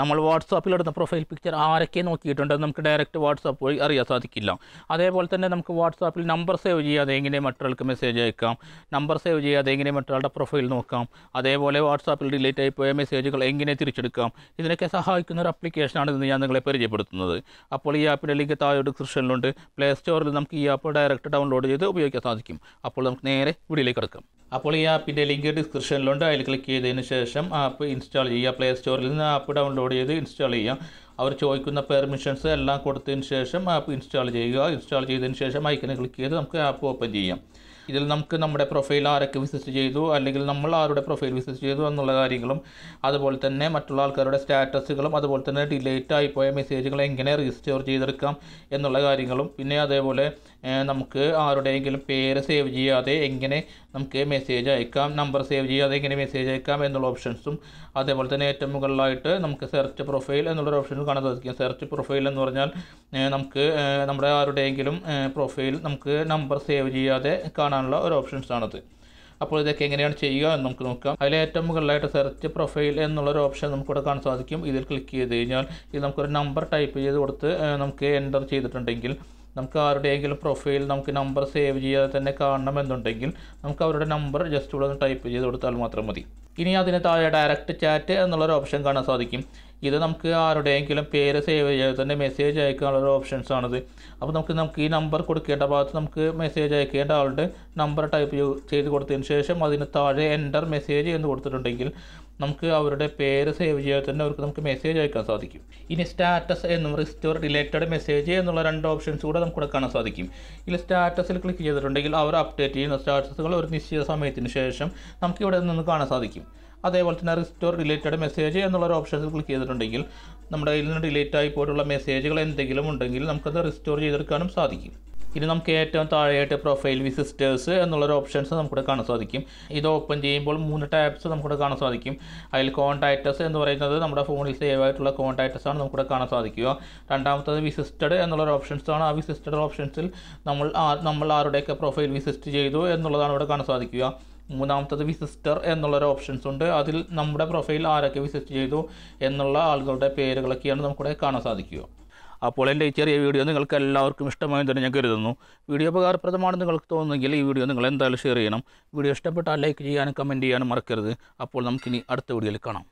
നമ്മൾ വാട്സാപ്പിലെടുത്ത profile picture ആരൊക്കെ നോക്കിയിട്ടുണ്ട് നമുക്ക് ഡയറക്റ്റ് വാട്സാപ്പ് വഴി അറിയാൻ സാധിക്കില്ല അതേപോലെ തന്നെ നമുക്ക് വാട്സാപ്പിൽ നമ്പർ സേവ് ചെയ്യാതെ എങ്ങനെ മറ്റൊരാൾക്ക് മെസ്സേജ് അയക്കാം നമ്പർ സേവ് ചെയ്യാതെ എങ്ങനെ മറ്റൊരാളുടെ പ്രൊഫൈൽ നോക്കാം അതേപോലെ വാട്സാപ്പിൽ ഡിലീറ്റ് ആയി പോയ മെസ്സേജുകൾ എങ്ങനെ തിരിച്ചെടുക്കാം ഇതിനൊക്കെ സഹായിക്കുന്ന ഒരു അപ്ലിക്കേഷനാണ് ഇന്ന് ഞാൻ നിങ്ങളെ പരിചയപ്പെടുത്തുന്നത് അപ്പോൾ ഈ ആപ്പിൻ്റെ ലിങ്ക് താഴെ ഡിസ്ക്രിപ്ഷനിലുണ്ട് പ്ലേ സ്റ്റോറിൽ നമുക്ക് ഈ ആപ്പ് ഡയറക്റ്റ് ഡൗൺലോഡ് ചെയ്ത് ഉപയോഗിക്കാൻ സാധിക്കും അപ്പോൾ നമുക്ക് നേരെ വീഡിയോയിലേക്ക് കിടക്കാം അപ്പോൾ ഈ ആപ്പിൻ്റെ ലിങ്ക് ഡിസ്ക്രിപ്ഷനിലുണ്ട് അതിൽ ക്ലിക്ക് ചെയ്തതിന് ശേഷം ആപ്പ് ഇൻസ്റ്റാൾ ചെയ്യുക പ്ലേ സ്റ്റോറിൽ നിന്ന് ആപ്പ് ഡൗൺലോഡ് ചെയ്ത് ഇൻസ്റ്റാൾ ചെയ്യാം അവർ ചോദിക്കുന്ന പെർമിഷൻസ് എല്ലാം കൊടുത്തതിന് ശേഷം ആപ്പ് ഇൻസ്റ്റാൾ ചെയ്യുക ഇൻസ്റ്റാൾ ചെയ്തതിന് ശേഷം ഐക്കനെ ക്ലിക്ക് ചെയ്ത് നമുക്ക് ആപ്പ് ഓപ്പൺ ചെയ്യാം ഇതിൽ നമുക്ക് നമ്മുടെ പ്രൊഫൈൽ ആരൊക്കെ വിസിറ്റ് ചെയ്തു അല്ലെങ്കിൽ നമ്മൾ ആരുടെ പ്രൊഫൈൽ വിസിറ്റ് ചെയ്തു എന്നുള്ള കാര്യങ്ങളും അതുപോലെ തന്നെ മറ്റുള്ള ആൾക്കാരുടെ സ്റ്റാറ്റസുകളും അതുപോലെ തന്നെ ഡിലേറ്റ് ആയിപ്പോയ മെസ്സേജുകൾ എങ്ങനെ റീസ്റ്റോർ ചെയ്തെടുക്കാം എന്നുള്ള കാര്യങ്ങളും പിന്നെ അതേപോലെ നമുക്ക് ആരുടെയെങ്കിലും പേര് സേവ് ചെയ്യാതെ എങ്ങനെ നമുക്ക് മെസ്സേജ് അയക്കാം നമ്പർ സേവ് ചെയ്യാതെ എങ്ങനെ മെസ്സേജ് അയക്കാം എന്നുള്ള ഓപ്ഷൻസും അതേപോലെ തന്നെ ഏറ്റവും മുകളിലായിട്ട് നമുക്ക് സെർച്ച് പ്രൊഫൈൽ എന്നുള്ളൊരു ഓപ്ഷൻ നമുക്കാണ് സാധിക്കുക സെർച്ച് പ്രൊഫൈൽ എന്ന് പറഞ്ഞാൽ നമുക്ക് നമ്മുടെ ആരുടെയെങ്കിലും പ്രൊഫൈൽ നമുക്ക് നമ്പർ സേവ് ചെയ്യാതെ കാണാനുള്ള ഒരു ഓപ്ഷൻസ് ആണത് അപ്പോൾ ഇതൊക്കെ എങ്ങനെയാണ് ചെയ്യുക എന്ന് നമുക്ക് നോക്കാം അതിൽ ഏറ്റവും മുകളിലായിട്ട് സെർച്ച് പ്രൊഫൈൽ എന്നുള്ള ഒരു ഓപ്ഷൻ നമുക്കിവിടെ കാണാൻ സാധിക്കും ഇതിൽ ക്ലിക്ക് ചെയ്ത് കഴിഞ്ഞാൽ ഇത് നമുക്കൊരു നമ്പർ ടൈപ്പ് ചെയ്ത് കൊടുത്ത് നമുക്ക് എൻ്റർ ചെയ്തിട്ടുണ്ടെങ്കിൽ നമുക്ക് ആരുടെയെങ്കിലും പ്രൊഫൈൽ നമുക്ക് നമ്പർ സേവ് ചെയ്യാതെ തന്നെ കാണണം എന്നുണ്ടെങ്കിൽ നമുക്ക് അവരുടെ നമ്പർ ജസ്റ്റ് ഇവിടെ ഒന്ന് ടൈപ്പ് ചെയ്ത് കൊടുത്താൽ മാത്രം മതി ഇനി അതിന് താഴെ ഡയറക്റ്റ് ചാറ്റ് എന്നുള്ളൊരു ഓപ്ഷൻ കാണാൻ സാധിക്കും ഇത് നമുക്ക് ആരുടെയെങ്കിലും പേര് സേവ് ചെയ്യാതെ തന്നെ മെസ്സേജ് അയക്കാനുള്ള ഒരു ഓപ്ഷൻസ് ആണിത് അപ്പോൾ നമുക്ക് നമുക്ക് ഈ നമ്പർ കൊടുക്കേണ്ട ഭാഗത്ത് നമുക്ക് മെസ്സേജ് അയക്കേണ്ട ആളുടെ നമ്പർ ടൈപ്പ് ചെയ്ത് കൊടുത്തതിന് ശേഷം അതിന് താഴെ എൻ്റർ മെസ്സേജ് എന്ന് കൊടുത്തിട്ടുണ്ടെങ്കിൽ നമുക്ക് അവരുടെ പേര് സേവ് ചെയ്യാതെ തന്നെ അവർക്ക് നമുക്ക് മെസ്സേജ് അയക്കാൻ സാധിക്കും ഇനി സ്റ്റാറ്റസ് എന്നും റിസ്റ്റോർ റിലേറ്റഡ് മെസ്സേജ് എന്നുള്ള രണ്ട് ഓപ്ഷൻസ് കൂടെ നമുക്ക് കൊടുക്കാൻ സാധിക്കും ഇതിൽ സ്റ്റാറ്റസിൽ ക്ലിക്ക് ചെയ്തിട്ടുണ്ടെങ്കിൽ അവർ അപ്ഡേറ്റ് ചെയ്യുന്ന സ്റ്റാറ്റസുകൾ ഒരു നിശ്ചിത സമയത്തിന് ശേഷം നമുക്ക് ഇവിടെ നിന്ന് കാണാൻ സാധിക്കും അതേപോലെ തന്നെ റിസ്റ്റോർ റിലേറ്റഡ് മെസ്സേജ് എന്നുള്ള ഒരു ഓപ്ഷൻസ് ക്ലിക്ക് ചെയ്തിട്ടുണ്ടെങ്കിൽ നമ്മുടെ കയ്യിൽ നിന്ന് ഡിലേറ്റ് ആയി പോയിട്ടുള്ള മെസ്സേജുകൾ എന്തെങ്കിലും ഉണ്ടെങ്കിൽ നമുക്കത് റിസ്റ്റോർ ചെയ്തെടുക്കാനും സാധിക്കും ഇനി നമുക്ക് ഏറ്റവും താഴെയായിട്ട് പ്രൊഫൈൽ വിസിറ്റേഴ്സ് എന്നുള്ളൊരു ഓപ്ഷൻസ് നമുക്കിവിടെ കാണാൻ സാധിക്കും ഇത് ഓപ്പൺ ചെയ്യുമ്പോൾ മൂന്ന് ടാബ്സ് നമുക്കിവിടെ കാണാൻ സാധിക്കും അതിൽ കോൺടാക്റ്റസ് എന്ന് പറയുന്നത് നമ്മുടെ ഫോണിൽ സേവ് ആയിട്ടുള്ള കോൺടാക്റ്റസ് ആണ് നമുക്കിവിടെ കാണാൻ സാധിക്കുക രണ്ടാമത്തത് വിസിസ്റ്റഡ് എന്നുള്ളൊരു ഓപ്ഷൻസ് ആണ് ആ വിസിസ്റ്റഡ് ഓപ്ഷൻസിൽ നമ്മൾ നമ്മൾ ആരുടെയൊക്കെ പ്രൊഫൈൽ വിസിസ്റ്റ് ചെയ്തു എന്നുള്ളതാണ് ഇവിടെ കാണാൻ സാധിക്കുക മൂന്നാമത്തത് വിസിസ്റ്റർ എന്നുള്ളൊരു ഓപ്ഷൻസ് ഉണ്ട് അതിൽ നമ്മുടെ പ്രൊഫൈൽ ആരൊക്കെ വിസിറ്റ് ചെയ്തു എന്നുള്ള ആളുകളുടെ പേരുകളൊക്കെയാണ് നമുക്കിവിടെ കാണാൻ സാധിക്കുക അപ്പോൾ എൻ്റെ ഈ ചെറിയ വീഡിയോ നിങ്ങൾക്ക് എല്ലാവർക്കും ഇഷ്ടമായി തന്നെ ഞാൻ കരുതുന്നു വീഡിയോ ഉപകാരപ്രദമാണെന്ന് നിങ്ങൾക്ക് തോന്നുന്നെങ്കിൽ ഈ വീഡിയോ നിങ്ങൾ എന്തായാലും ഷെയർ ചെയ്യണം വീഡിയോ ഇഷ്ടപ്പെട്ടാൽ ലൈക്ക് ചെയ്യാനും കമൻറ്റ് ചെയ്യാനും മറക്കരുത് അപ്പോൾ നമുക്കിനി അടുത്ത വീഡിയോയിൽ കാണാം